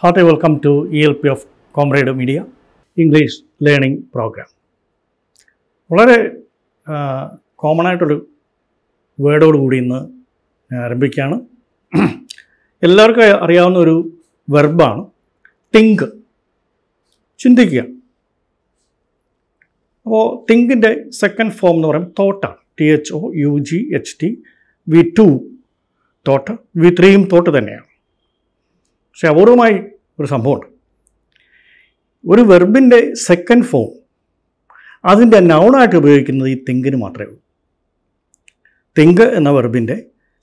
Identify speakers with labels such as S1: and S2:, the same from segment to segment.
S1: Hearty welcome to E L P of comrade media English learning programme വളരെ common ആയിട്ടൊരു വേർഡോട് കൂടി ഇന്ന് ആരംഭിക്കുകയാണ് എല്ലാവർക്കും അറിയാവുന്ന ഒരു വെർബാണ് തിങ്ക് ചിന്തിക്കുക അപ്പോൾ തിങ്കിൻ്റെ സെക്കൻഡ് ഫോം എന്ന് പറയുമ്പോൾ തോട്ടാണ് T H O U G H T V two thought V ത്രീയും തോട്ട് തന്നെയാണ് പക്ഷെ അപൂർവമായി ഒരു സംഭവമുണ്ട് ഒരു വെർബിൻ്റെ സെക്കൻഡ് ഫോം അതിൻ്റെ നൗണായിട്ട് ഉപയോഗിക്കുന്നത് ഈ തിങ്കിന് മാത്രമേ ഉള്ളൂ തിങ്ക് എന്ന വെർബിൻ്റെ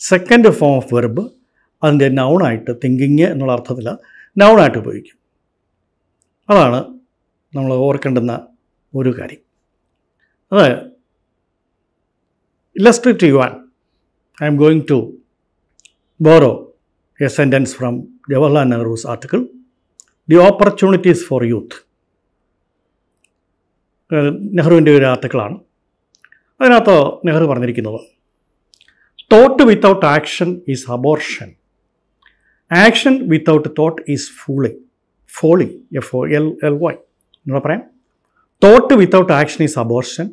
S1: സെക്കൻഡ് ഫോം ഓഫ് വെർബ് അതിൻ്റെ നൗണായിട്ട് തിങ്കിങ് എന്നുള്ള അർത്ഥത്തിൽ നൗണായിട്ട് ഉപയോഗിക്കും അതാണ് നമ്മൾ ഓർക്കേണ്ടുന്ന ഒരു കാര്യം അതായത് ഇല്ലസ്ട്രേറ്റ് യുവാൻ I M going to borrow a sentence from Jawaharlal Nehru's article the opportunities for youth നെഹ്റുവിൻ്റെ ഒരു ആർട്ടിക്കിളാണ് അതിനകത്ത് നെഹ്റു പറഞ്ഞിരിക്കുന്നത് thought without action is abortion action without thought is folly folly F O L L Y എന്ന് പറയാം thought without action is abortion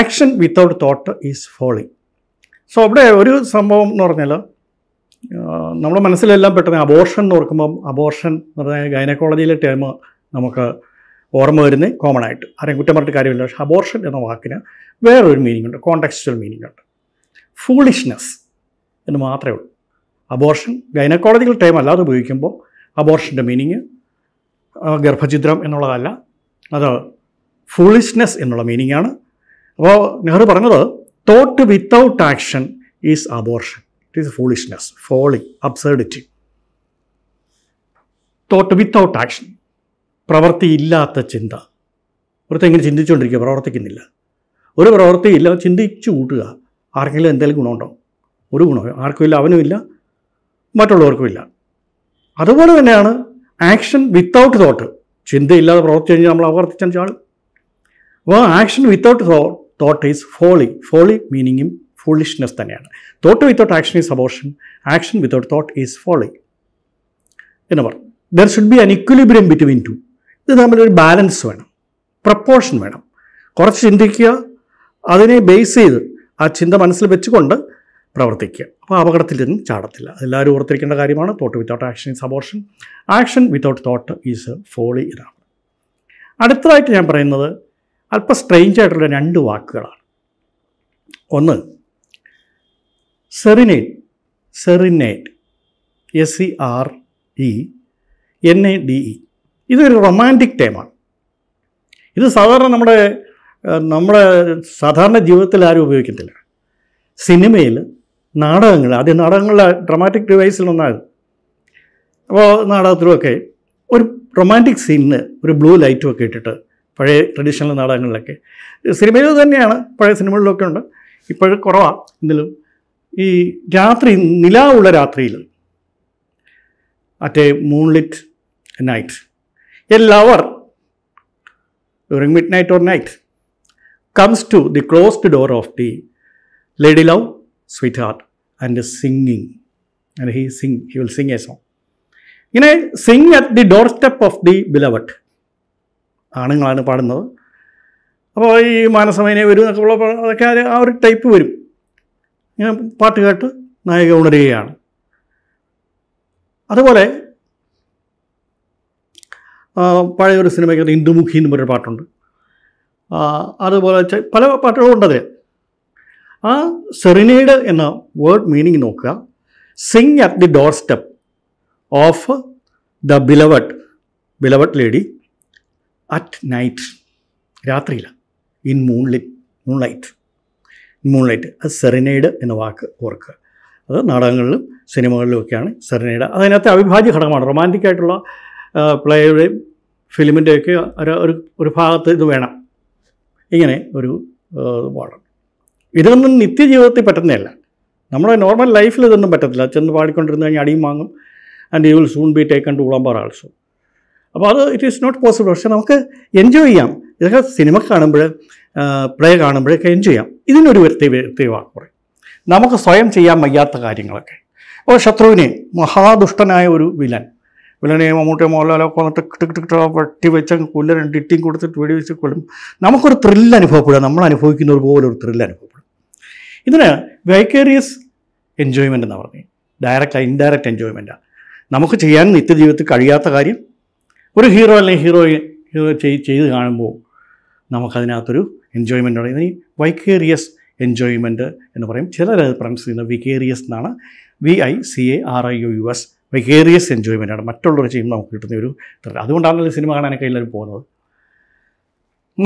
S1: action without thought is folly so അവിടെ ഒരു സംഭവം എന്ന് പറഞ്ഞാൽ നമ്മുടെ മനസ്സിലെല്ലാം പെട്ടെന്ന് അബോർഷൻ എന്ന് ഓർക്കുമ്പം അബോർഷൻ എന്ന് പറഞ്ഞാൽ ഗൈനക്കോളജിയിലെ ടേം നമുക്ക് ഓർമ്മ വരുന്നത് കോമൺ ആയിട്ട് ആരെയും കുറ്റം പറഞ്ഞിട്ട് കാര്യമില്ല പക്ഷേ അബോർഷൻ എന്ന വാക്കിന് വേറൊരു മീനിങ് ഉണ്ട് കോൺടെക്സ്റ്റൽ മീനിങ് ഉണ്ട് ഫൂളിഷ്നെസ് എന്ന് മാത്രമേ ഉള്ളൂ അബോർഷൻ ഗൈനക്കോളജിക്കൽ ടേം അല്ലാതെ ഉപയോഗിക്കുമ്പോൾ അബോർഷൻ്റെ മീനിങ് ഗർഭചിത്രം എന്നുള്ളതല്ല അത് ഫൂളിഷ്നെസ് എന്നുള്ള മീനിങ്ങാണ് അപ്പോൾ നെഹ്റു പറഞ്ഞത് thought without action is abortion it is foolishness folly absurdity thought without action പ്രവൃത്തിയില്ലാത്ത ചിന്ത ഒരുത്ത ഇങ്ങനെ ചിന്തിച്ചുകൊണ്ടിരിക്കുക പ്രവർത്തിക്കുന്നില്ല ഒരു പ്രവൃത്തി ഇല്ല ചിന്തിച്ചു കൂട്ടുക ആർക്കെങ്കിലും എന്തെങ്കിലും ഗുണമുണ്ടോ ഒരു ഗുണമോ ആർക്കുമില്ല അവനുമില്ല മറ്റുള്ളവർക്കുമില്ല അതുപോലെ തന്നെയാണ് ആക്ഷൻ വിത്തൗട്ട് തോട്ട് ചിന്തയില്ലാതെ പ്രവർത്തിച്ചു കഴിഞ്ഞാൽ നമ്മൾ അവർത്തിച്ചാൽ ചാളും അപ്പോൾ action without thought is folly folly മീനിങ്ങും ഫോളിഷ്നെസ് തന്നെയാണ് thought without action is abortion action without thought is folly എന്ന് പറഞ്ഞു there should be an equilibrium between two ഇത് തമ്മിലൊരു ബാലൻസ് വേണം പ്രപ്പോർഷൻ വേണം കുറച്ച് ചിന്തിക്കുക അതിനെ ബേസ് ചെയ്ത് ആ ചിന്ത മനസ്സിൽ വെച്ചുകൊണ്ട് പ്രവർത്തിക്കുക അപ്പോൾ അപകടത്തിൽ നിന്നും ചാടത്തില്ല അതെല്ലാവരും ഓർത്തിരിക്കേണ്ട കാര്യമാണ് thought without action is abortion action without thought is folly ഇതാണ് അടുത്തതായിട്ട് ഞാൻ പറയുന്നത് അല്പം സ്ട്രെയിഞ്ച് ആയിട്ടുള്ള രണ്ട് വാക്കുകളാണ് ഒന്ന് serenade serenade S C R E N A D E ഇതൊരു റൊമാൻറ്റിക് ടൈമാണ് ഇത് സാധാരണ നമ്മുടെ നമ്മുടെ സാധാരണ ജീവിതത്തിൽ ആരും ഉപയോഗിക്കത്തില്ല സിനിമയിൽ നാടകങ്ങൾ ആദ്യം നാടകങ്ങളുടെ ഡ്രമാറ്റിക് ഡിവൈസിലൊന്നായത് അപ്പോൾ നാടകത്തിലുമൊക്കെ ഒരു റൊമാൻറ്റിക് സീനിന് ഒരു ബ്ലൂ ലൈറ്റും ഒക്കെ ഇട്ടിട്ട് പഴയ ട്രഡീഷണൽ നാടകങ്ങളിലൊക്കെ സിനിമയിൽ തന്നെയാണ് പഴയ സിനിമകളിലൊക്കെ ഉണ്ട് ഇപ്പോഴും കുറവാണ് എന്തെങ്കിലും ഈ രാത്രി നിലാവുള്ള രാത്രിയിൽ മറ്റേ moonlit night a lover during midnight or night comes to the closed door of the lady love sweet heart and singing and he sing he will sing a song ഇങ്ങനെ sing at the doorstep of the beloved ആണുങ്ങളാണ് പാടുന്നത് അപ്പോൾ ഈ മാനസമേനെ വരും എന്നൊക്കെ ഉള്ളപ്പോൾ അതൊക്കെ ആ ഒരു ടൈപ്പ് വരും ഞാൻ പാട്ട് കേട്ട് നായിക ഉണരുകയാണ് അതുപോലെ പഴയൊരു സിനിമയ്ക്ക് ഇന്ദുമുഖി എന്ന് പറഞ്ഞൊരു പാട്ടുണ്ട് അതുപോലെ പല പാട്ടുകളുണ്ട് അതിൽ ആ സെറിനേഡ് എന്ന വേർഡ് മീനിങ് നോക്കുക sing at the doorstep of the beloved beloved lady at night രാത്രിയിൽ ഇൻ മൂൺലിറ്റ് മൂൺലൈറ്റ് മൂൺലൈറ്റ് അത് സെറിനൈഡ് എന്ന വാക്ക് ഓർക്കുക അത് നാടകങ്ങളിലും സിനിമകളിലും ഒക്കെയാണ് സെറിനൈഡ് അതിനകത്ത് അവിഭാജ്യ ഘടകമാണ് റൊമാൻറ്റിക് ആയിട്ടുള്ള പ്ലേയുടെയും ഫിലിമിൻ്റെയൊക്കെ ഒരു ഒരു ഒരു ഭാഗത്ത് ഇത് വേണം ഇങ്ങനെ ഒരു പാടണം ഇതൊന്നും നിത്യജീവിതത്തിൽ പറ്റുന്നതല്ല നമ്മുടെ നോർമൽ ലൈഫിൽ ഇതൊന്നും പറ്റത്തില്ല ചെന്ന് പാടിക്കൊണ്ടിരുന്ന് കഴിഞ്ഞാൽ അടിയും വാങ്ങും and you will soon be taken to ഉളമ്പാർ ആൾസോ അപ്പോൾ അത് ഇറ്റ് ഈസ് നോട്ട് പോസിബിൾ പക്ഷേ നമുക്ക് എൻജോയ് ചെയ്യാം ഇതൊക്കെ സിനിമ കാണുമ്പോൾ പ്ലേ കാണുമ്പോഴൊക്കെ എൻജോയ് ചെയ്യാം ഇതിനൊരു വ്യക്തി വ്യക്തിയാണ് കുറേ നമുക്ക് സ്വയം ചെയ്യാൻ വയ്യാത്ത കാര്യങ്ങളൊക്കെ അപ്പോൾ ശത്രുവിനെ മഹാദുഷ്ടനായ ഒരു വിലൻ വില്ലനെ മമ്മൂട്ടിയോ മോഹൻലാലോ കൊന്നിട്ട് ടിക് ടിക് വെട്ടി വെച്ച് കൊല്ലരും ഡിറ്റിങ് കൊടുത്തിട്ട് വെടി വെച്ച് കൊല്ലും നമുക്കൊരു ത്രില്ല് അനുഭവപ്പെടുക നമ്മൾ അനുഭവിക്കുന്നത് പോലെ ഒരു ത്രില്ല് അനുഭവപ്പെടും ഇതിന് വൈക്കേറിയസ് എൻജോയ്മെൻ്റ് എന്ന് പറഞ്ഞു ഡയറക്റ്റ് ഇൻഡയറക്റ്റ് എൻജോയ്മെൻറ്റാണ് നമുക്ക് ചെയ്യാൻ നിത്യജീവിതത്തിൽ കഴിയാത്ത കാര്യം ഒരു ഹീറോ അല്ലെങ്കിൽ ഹീറോയിൻ ഹീറോ ചെയ്ത് കാണുമ്പോൾ നമുക്കതിനകത്തൊരു എൻജോയ്മെൻ്റ് ആണ് ഇനി വൈക്കേറിയസ് എൻജോയ്മെൻറ്റ് എന്ന് പറയും ചിലർ അത് ചെയ്യുന്നത് വിക്കേറിയസ് എന്നാണ് V I C A R I O U S vicarious enjoyment ആണ് മറ്റുള്ളവർ ചെയ്യുമ്പോൾ നമുക്ക് കിട്ടുന്ന ഒരു അതുകൊണ്ടാണല്ലോ സിനിമ കാണാനൊക്കെ ഒരു പോകുന്നത്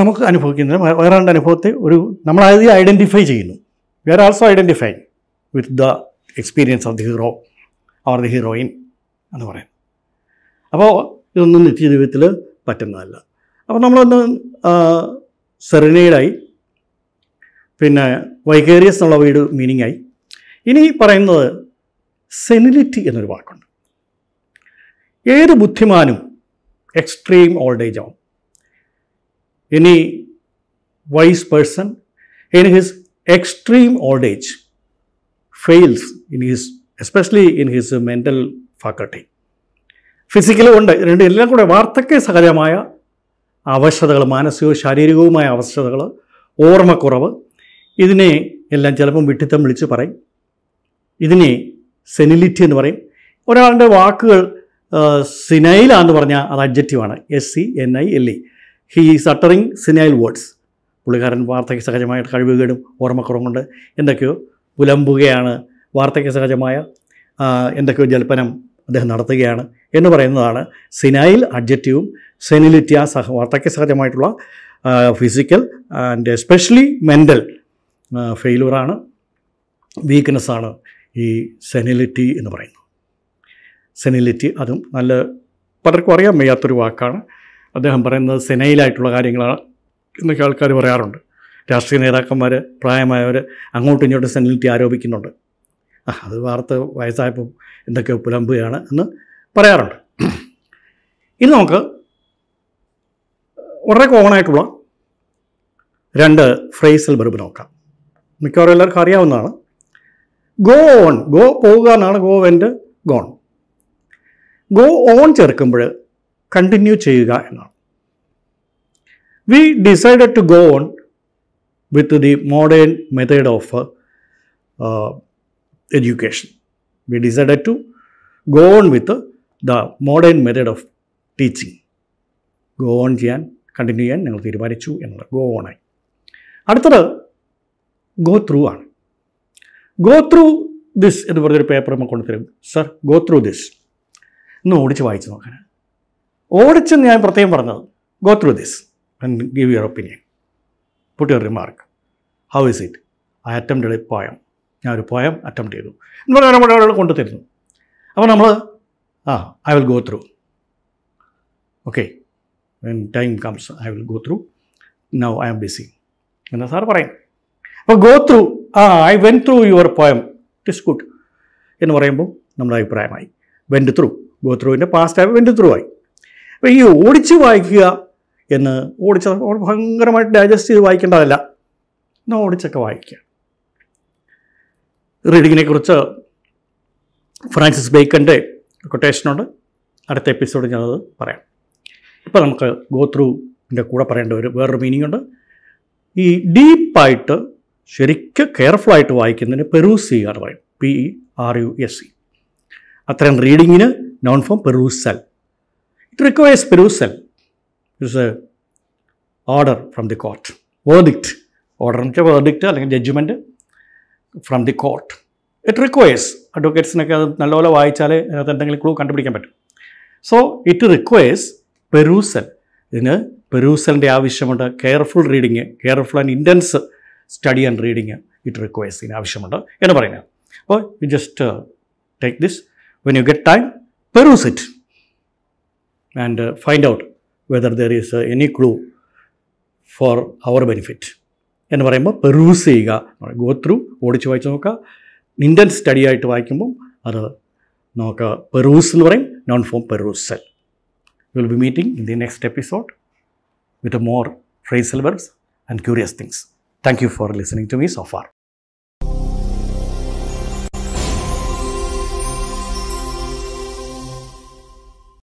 S1: നമുക്ക് അനുഭവിക്കുന്നത് വേറെ രണ്ട് അനുഭവത്തെ ഒരു നമ്മൾ ആദ്യം ഐഡൻറ്റിഫൈ ചെയ്യുന്നു we are also identify with the experience of the hero or the heroine എന്ന് പറയും അപ്പോൾ ഇതൊന്നും നിത്യജീവിതത്തിൽ പറ്റുന്നതല്ല അപ്പോൾ നമ്മളൊന്ന് സെറിനൈഡായി പിന്നെ വൈകേറിയസ് എന്നുള്ള വീട് മീനിങ് ആയി ഇനി പറയുന്നത് സെനിലിറ്റി എന്നൊരു വാക്കുണ്ട് ഏത് ബുദ്ധിമാനും എക്സ്ട്രീം ഓൾഡ് ഏജ് ആവും ഇനി wise person in his extreme old age fails in his especially in his mental faculty ഫിസിക്കലും ഉണ്ട് രണ്ട് എല്ലാം കൂടെ വാർദ്ധക്യ സഹജമായ അവശതകൾ മാനസികവും ശാരീരികവുമായ അവശതകൾ ഓർമ്മക്കുറവ് ഇതിനെ എല്ലാം ചിലപ്പം വിട്ടിത്തം വിളിച്ച് പറയും ഇതിനെ സെനിലിറ്റി എന്ന് പറയും ഒരാളുടെ വാക്കുകൾ സിനൈലാന്ന് പറഞ്ഞാൽ അത് അഡ്ജക്റ്റീവാണ് S E N I L E he is uttering senile words പുള്ളിക്കാരൻ വാർത്തയ്ക്ക് സഹജമായിട്ട് കഴിവുകേടും ഓർമ്മക്കുറവും കൊണ്ട് എന്തൊക്കെയോ പുലമ്പുകയാണ് വാർത്തയ്ക്ക് സഹജമായ എന്തൊക്കെയോ ജൽപ്പനം അദ്ദേഹം നടത്തുകയാണ് എന്ന് പറയുന്നതാണ് സിനൈൽ അഡ്ജക്റ്റീവും സെനിലിറ്റി ആ സഹ വളരെ സഹജമായിട്ടുള്ള ഫിസിക്കൽ ആൻഡ് എസ്പെഷ്യലി മെൻ്റൽ ഫെയിലൂറാണ് വീക്ക്നെസ്സാണ് ഈ സെനിലിറ്റി എന്ന് പറയുന്നത് സെനിലിറ്റി അതും നല്ല പലർക്കും അറിയാൻ വയ്യാത്തൊരു വാക്കാണ് അദ്ദേഹം പറയുന്നത് സെനയിലായിട്ടുള്ള കാര്യങ്ങളാണ് എന്നൊക്കെ ആൾക്കാർ പറയാറുണ്ട് രാഷ്ട്രീയ നേതാക്കന്മാർ പ്രായമായവർ അങ്ങോട്ടും ഇങ്ങോട്ടും സെനിലിറ്റി ആരോപിക്കുന്നുണ്ട് അത് വാർത്ത വയസ്സായപ്പോൾ എന്തൊക്കെ പുലമ്പുകയാണ് എന്ന് പറയാറുണ്ട് ഇനി നമുക്ക് വളരെ കോമൺ ആയിട്ടുള്ള രണ്ട് ഫ്രേസിൽ വെറുപ്പ് നോക്കാം മിക്കവാറും എല്ലാവർക്കും അറിയാവുന്നതാണ് ഗോ ഓൺ ഗോ പോവുക എന്നാണ് go went gone go on ചേർക്കുമ്പോൾ കണ്ടിന്യൂ ചെയ്യുക എന്നാണ് we decide to go on with the modern method of education we decide to go on with the modern method of teaching go on ചെയ്യാൻ continue ചെയ്യാൻ ഞങ്ങൾ തീരുമാനിച്ചു എന്നുള്ളത് go ഓണായി അടുത്തത് ഗോ ത്രൂ ആണ് ഗോ ത്രൂ ദിസ് എന്ന് പറഞ്ഞൊരു പേപ്പർ നമ്മൾ കൊണ്ടുതരും സർ ഗോ ത്രൂ ദിസ് ഒന്ന് ഓടിച്ച് വായിച്ച് നോക്കാൻ ഓടിച്ചെന്ന് ഞാൻ പ്രത്യേകം പറഞ്ഞത് go through this and give your opinion put your remark how is it I attempted a poem ഞാൻ ഒരു പോയം അറ്റംപ്റ്റ് ചെയ്തു എന്ന് പറഞ്ഞാൽ നമ്മുടെ ഒരാൾ കൊണ്ടുതരുന്നു അപ്പോൾ നമ്മൾ ആ I will go through okay when time comes I will go through now I am busy എന്ന് സാർ പറയും അപ്പോൾ ഗോ ത്രൂ ആ I went through your poem it is good എന്ന് പറയുമ്പോൾ നമ്മുടെ അഭിപ്രായമായി വെൻഡ് ത്രൂ ഗോ ത്രൂവിൻ്റെ പാസ്റ്റ് ആയി വെൻഡ് ത്രൂ ആയി അപ്പോൾ ഈ ഓടിച്ച് വായിക്കുക എന്ന് ഓടിച്ച ഭയങ്കരമായിട്ട് ഡൈജസ്റ്റ് ചെയ്ത് വായിക്കേണ്ടതല്ല എന്നാൽ ഓടിച്ചൊക്കെ വായിക്കുക റീഡിങ്ങിനെ കുറിച്ച് ഫ്രാൻസിസ് ബേക്കൻ്റെ കൊട്ടേഷനുണ്ട് അടുത്ത എപ്പിസോഡ് ഞാനത് പറയാം ഇപ്പോൾ നമുക്ക് ഗോ ത്രൂവിൻ്റെ കൂടെ പറയേണ്ട ഒരു വേറൊരു മീനിങ് ഉണ്ട് ഈ ഡീപ്പായിട്ട് ശരിക്കും കെയർഫുൾ ആയിട്ട് വായിക്കുന്നതിന് പെറൂസി ആണ് പറയും P E R U S C അത്തരം റീഡിങ്ങിന് noun form perusal it requires perusal it's a order from the court verdict order എന്ന് വെച്ചാൽ വേർഡിക്റ്റ് അല്ലെങ്കിൽ judgement from the court it requires അഡ്വക്കേറ്റ്സിനൊക്കെ അത് നല്ലപോലെ വായിച്ചാലേ അതിനകത്ത് എന്തെങ്കിലും ക്ലൂ കണ്ടുപിടിക്കാൻ പറ്റും സോ ഇറ്റ് റിക്വയേഴ്സ് പെരൂസൽ ഇതിന് പെരൂസലിൻ്റെ ആവശ്യമുണ്ട് careful reading careful and intense study and reading it requires ഇതിന് ആവശ്യമുണ്ട് എന്ന് പറയുന്നത് അപ്പോൾ you just take this when you get time peruse it and find out whether there is any clue for our benefit എന്ന് പറയുമ്പോൾ peruse ചെയ്യുക go through ഓടിച്ച് വായിച്ച് നോക്കുക ഇൻറ്റൻസ് സ്റ്റഡി ആയിട്ട് വായിക്കുമ്പോൾ അത് നമുക്ക് പെറൂസ് എന്ന് പറയും noun form perusal We will be meeting in the next episode with more phrasal verbs and curious things. Thank you for listening to me so far.